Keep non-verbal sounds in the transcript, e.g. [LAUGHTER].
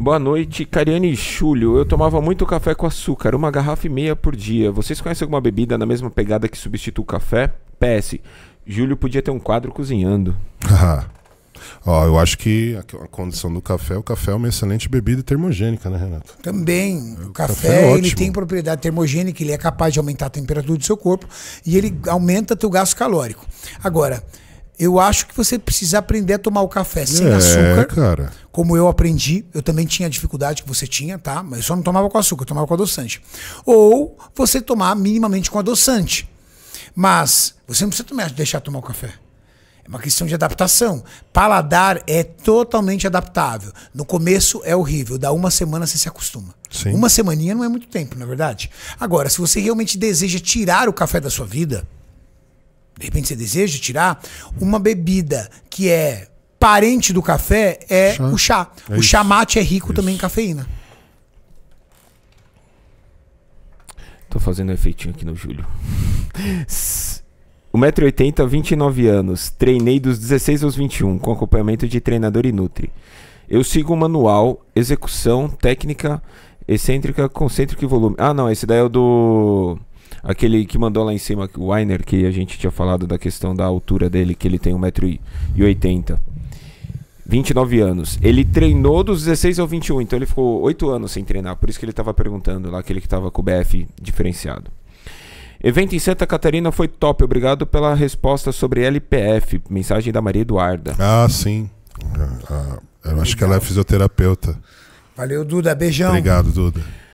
Boa noite, Cariane e Júlio. Eu tomava muito café com açúcar, uma garrafa e meia por dia. Vocês conhecem alguma bebida na mesma pegada que substitui o café? PS. Júlio podia ter um quadro cozinhando. [LAUGHS] Ó, eu acho que a condição do café, o café é uma excelente bebida termogênica, né, Renato? Também. O, o café, café é ele tem propriedade termogênica, ele é capaz de aumentar a temperatura do seu corpo e ele aumenta teu gasto calórico. Agora, eu acho que você precisa aprender a tomar o café sem é, açúcar. cara. Como eu aprendi, eu também tinha a dificuldade que você tinha, tá? Mas eu só não tomava com açúcar, eu tomava com adoçante. Ou você tomar minimamente com adoçante. Mas você não precisa deixar tomar o café. É uma questão de adaptação. Paladar é totalmente adaptável. No começo é horrível, dá uma semana você se acostuma. Sim. Uma semaninha não é muito tempo, na é verdade. Agora, se você realmente deseja tirar o café da sua vida, de repente você deseja tirar, uma bebida que é parente do café é chá. o chá. É o chá mate é rico isso. também em cafeína. Tô fazendo um efeitinho aqui no Júlio. 1,80m, [LAUGHS] 29 anos. Treinei dos 16 aos 21, com acompanhamento de treinador e Nutri. Eu sigo o manual, execução, técnica, excêntrica, concêntrica e volume. Ah, não, esse daí é o do. Aquele que mandou lá em cima, o Weiner, que a gente tinha falado da questão da altura dele, que ele tem 1,80m. 29 anos. Ele treinou dos 16 ao 21, então ele ficou 8 anos sem treinar. Por isso que ele estava perguntando lá, aquele que estava com o BF diferenciado. Evento em Santa Catarina foi top. Obrigado pela resposta sobre LPF. Mensagem da Maria Eduarda. Ah, sim. Ah, ah eu acho Legal. que ela é fisioterapeuta. Valeu, Duda. Beijão. Obrigado, Duda.